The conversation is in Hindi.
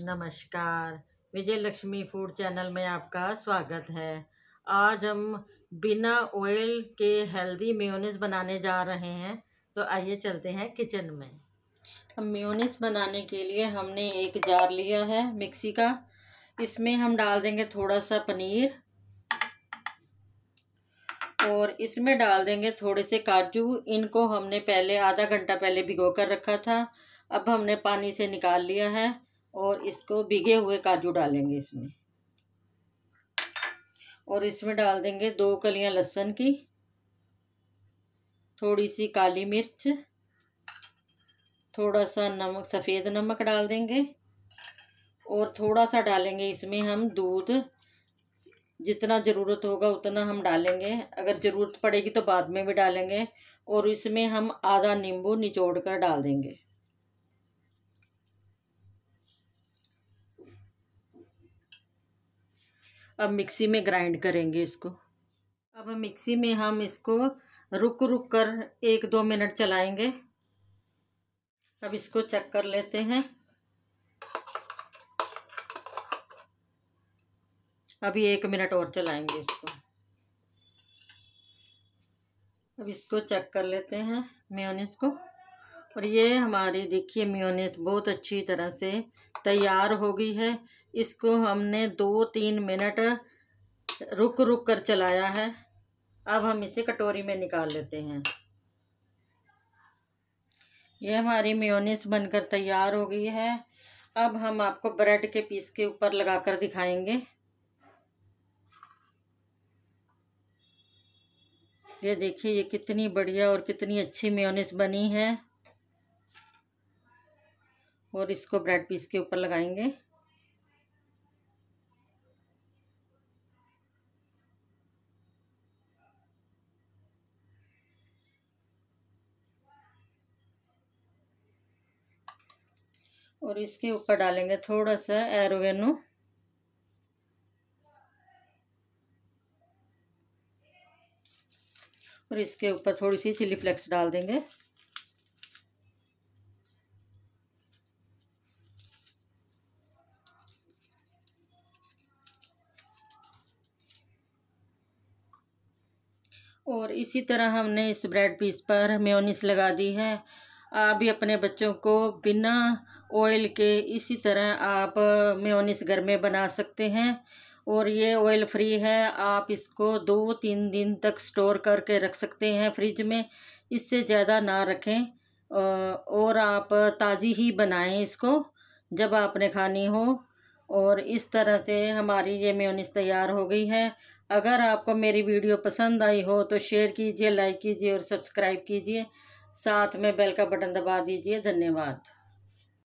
नमस्कार विजय लक्ष्मी फूड चैनल में आपका स्वागत है आज हम बिना ऑयल के हेल्दी म्योनिस बनाने जा रहे हैं तो आइए चलते हैं किचन में हम मेयोनीज बनाने के लिए हमने एक जार लिया है मिक्सी का इसमें हम डाल देंगे थोड़ा सा पनीर और इसमें डाल देंगे थोड़े से काजू इनको हमने पहले आधा घंटा पहले भिगो कर रखा था अब हमने पानी से निकाल लिया है और इसको भिगे हुए काजू डालेंगे इसमें और इसमें डाल देंगे दो कलियां लहसुन की थोड़ी सी काली मिर्च थोड़ा सा नमक सफ़ेद नमक डाल देंगे और थोड़ा सा डालेंगे इसमें हम दूध जितना ज़रूरत होगा उतना हम डालेंगे अगर ज़रूरत पड़ेगी तो बाद में भी डालेंगे और इसमें हम आधा नींबू निचोड़ कर डाल देंगे अब मिक्सी में ग्राइंड करेंगे इसको अब मिक्सी में हम इसको रुक रुक कर एक दो मिनट चलाएंगे अब इसको चेक कर लेते हैं अभी एक मिनट और चलाएंगे इसको अब इसको चेक कर लेते हैं मेयोनीज को और ये हमारी देखिए म्योनिस बहुत अच्छी तरह से तैयार हो गई है इसको हमने दो तीन मिनट रुक रुक कर चलाया है अब हम इसे कटोरी में निकाल लेते हैं ये हमारी म्योनिस बनकर तैयार हो गई है अब हम आपको ब्रेड के पीस के ऊपर लगा कर दिखाएंगे ये देखिए ये कितनी बढ़िया और कितनी अच्छी म्योनिस बनी है और इसको ब्रेड पीस के ऊपर लगाएंगे और इसके ऊपर डालेंगे थोड़ा सा एरोवेनो और इसके ऊपर थोड़ी सी चिली फ्लेक्स डाल देंगे और इसी तरह हमने इस ब्रेड पीस पर मेयोनीस लगा दी है आप भी अपने बच्चों को बिना ऑयल के इसी तरह आप मेयोनीस घर में बना सकते हैं और ये ऑयल फ्री है आप इसको दो तीन दिन तक स्टोर करके रख सकते हैं फ्रिज में इससे ज़्यादा ना रखें और आप ताज़ी ही बनाएं इसको जब आपने खानी हो और इस तरह से हमारी ये मेयोनीस तैयार हो गई है अगर आपको मेरी वीडियो पसंद आई हो तो शेयर कीजिए लाइक कीजिए और सब्सक्राइब कीजिए साथ में बेल का बटन दबा दीजिए धन्यवाद